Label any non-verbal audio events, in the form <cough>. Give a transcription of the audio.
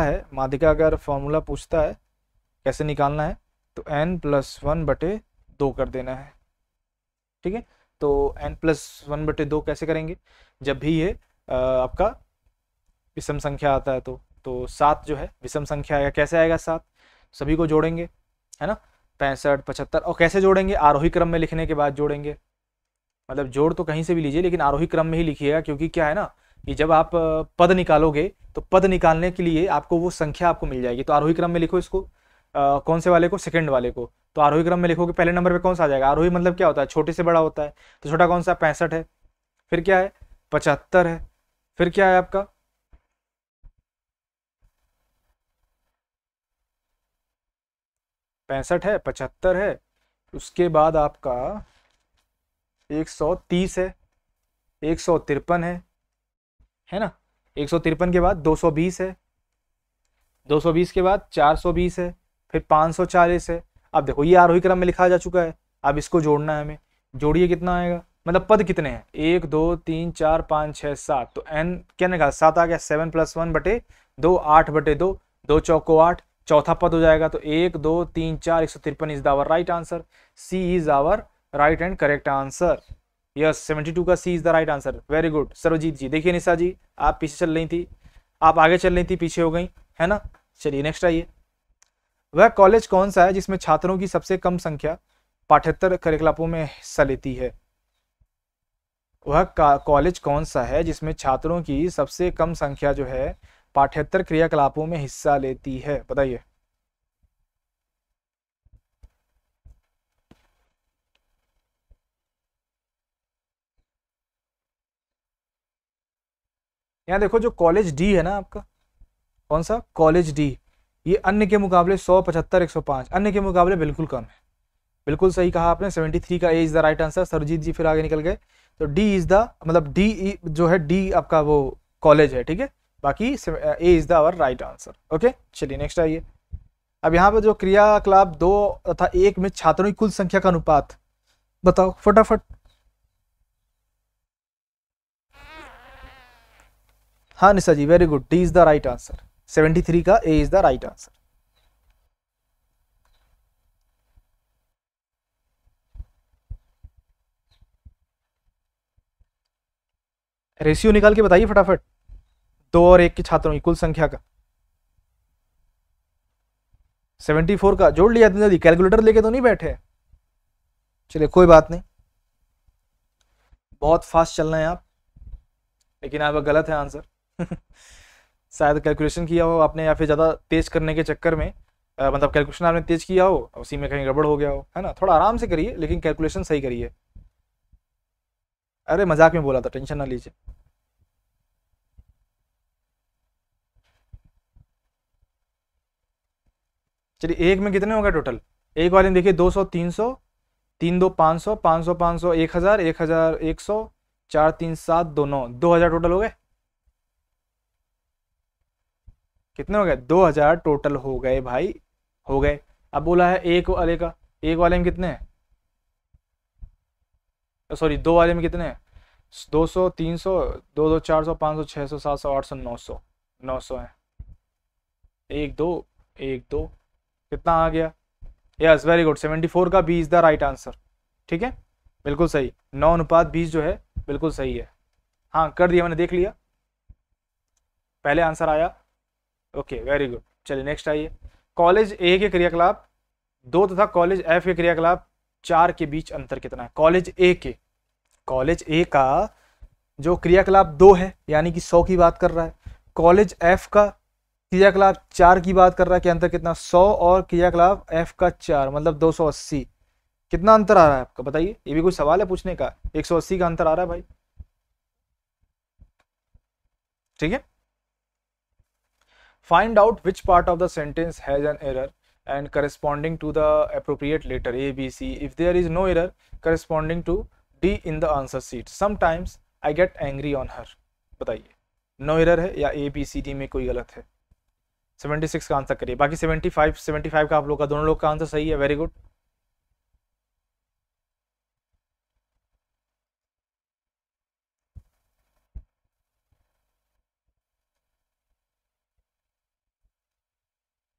है माधिका अगर फॉर्मूला पूछता है कैसे निकालना है तो एन प्लस वन बटे दो कर देना है ठीक है तो एन प्लस वन बटे दो कैसे करेंगे जब भी ये आपका विषम संख्या आता है तो तो सात जो है विषम संख्या आएगा कैसे आएगा सात सभी को जोड़ेंगे है ना पैंसठ पचहत्तर और कैसे जोड़ेंगे आरोही क्रम में लिखने के बाद जोड़ेंगे मतलब जोड़ तो कहीं से भी लीजिए लेकिन आरोही क्रम में ही लिखिएगा क्योंकि क्या है ना कि जब आप पद निकालोगे तो पद निकालने के लिए आपको वो संख्या आपको मिल जाएगी तो आरोही क्रम में लिखो इसको आ, कौन से वाले को सेकंड वाले को तो आरोही क्रम में लिखोगे पहले नंबर पे कौन सा आ जाएगा आरोही मतलब क्या होता है छोटे से बड़ा होता है तो छोटा कौन सा पैंसठ है फिर क्या है पचहत्तर है फिर क्या है आपका पैंसठ है पचहत्तर है उसके बाद आपका एक सौ तीस है एक सौ तिरपन है है ना एक के बाद बीस है बीस के बाद बीस है फिर चालीस है अब देखो ये आरोही क्रम में लिखा जा चुका है अब इसको जोड़ना है हमें जोड़िए कितना आएगा मतलब पद कितने हैं एक दो तीन चार पाँच छः सात तो एन क्या निकाल सात आ गया सेवन प्लस वन बटे दो आठ बटे दो दो चौको आठ चौथा पद हो जाएगा तो एक दो तीन चार एक सौ तिरपन is our right answer C is our right and correct answer yes seventy two का C is the right answer very good Sarojit ji देखिए निशा जी आप पीछे चल रही थी आप आगे चल रही थी पीछे हो गई है ना चलिए नेक्स्ट आइए वह कॉलेज कौन सा है जिसमें छात्रों की सबसे कम संख्या पाठ्यतर कार्यकलापों में हिस्सा लेती है वह कॉलेज कौन सा है जिसमें छात्रों की सबसे कम संख्या जो है पाठ्यतर क्रियाकलापों में हिस्सा लेती है बताइए यहाँ देखो जो कॉलेज डी है ना आपका कौन सा कॉलेज डी ये अन्य के मुकाबले सौ पचहत्तर एक सौ पाँच अन्य के मुकाबले बिल्कुल कम है बिल्कुल सही कहा आपने सेवेंटी थ्री का A is the right answer Surjit ji फिर आगे निकल गए तो डी इज़ द मतलब डी e जो है डी आपका वो कॉलेज है ठीक है बाकी A is the our right answer okay चलिए नेक्स्ट आइए अब यहाँ पर जो क्रियाकलाप दो तथा एक में छात्रों की कुल संख्या का अनुपात बताओ फटाफट हाँ Nisha ji very good D is the right answer 73 का A is the right answer ratio निकाल के बताइए फटाफट दो और एक के छात्रों की कुल संख्या का 74 का जोड़ लिया जल्दी कैलकुलेटर लेके तो नहीं बैठे चलिए कोई बात नहीं बहुत फास्ट चलना है आप लेकिन आपका गलत है आंसर <laughs> शायद कैलकुलेशन किया हो आपने या फिर ज़्यादा तेज करने के चक्कर में आ, मतलब कैलकुलेशन आपने तेज किया हो उसी में कहीं गड़बड़ हो गया हो है ना थोड़ा आराम से करिए लेकिन कैलकुलेशन सही करिए अरे मजाक में बोला था टेंशन ना लीजिए चलिए एक में कितने हो गए टोटल एक वाले में देखिए दो सौ तीन सौ तीन दो पाँच सौ पाँच सौ पाँच सौ एक हज़ार एक हज़ार एक सौ चार तीन सात दो नौ दो हज़ार टोटल हो गए कितने हो गए दो हजार टोटल हो गए भाई हो गए अब बोला है एक वाले का एक वाले में कितने हैं सॉरी दो वाले में कितने हैं दो सौ तीन सौ दो दो चार सौ पाँच सौ छः सौ सात सौ आठ सौ नौ सौ नौ सौ है एक दो एक दो कितना आ गया yes very good seventy four का B is the right answer ठीक है बिल्कुल सही नौ अनुपात बीस जो है बिल्कुल सही है हाँ कर दिया मैंने देख लिया पहले आंसर आया ओके वेरी गुड चलिए नेक्स्ट आइए कॉलेज ए के क्रियाकलाप दो तथा कॉलेज एफ के क्रियाकलाप चार के बीच अंतर कितना है कॉलेज ए के कॉलेज ए का जो क्रियाकलाप दो है यानी कि सौ की बात कर रहा है कॉलेज एफ का क्रियाकलाप चार की बात कर रहा है कि अंतर कितना सौ और क्रियाकलाप एफ का चार मतलब दो सौ अस्सी कितना अंतर आ रहा है आपका बताइए ये भी कोई सवाल है पूछने का एक सौ अस्सी का अंतर आ रहा है भाई ठीक है find out which part of the sentence has an error and corresponding to the appropriate letter A B C if there is no error corresponding to D in the answer sheet sometimes I get angry on her बताइए no error है या ए B C D में कोई गलत है seventy six का answer करिए बाकी सेवेंटी फाइव सेवेंटी फाइव का आप लोग का दोनों लोग का आंसर सही है वेरी गुड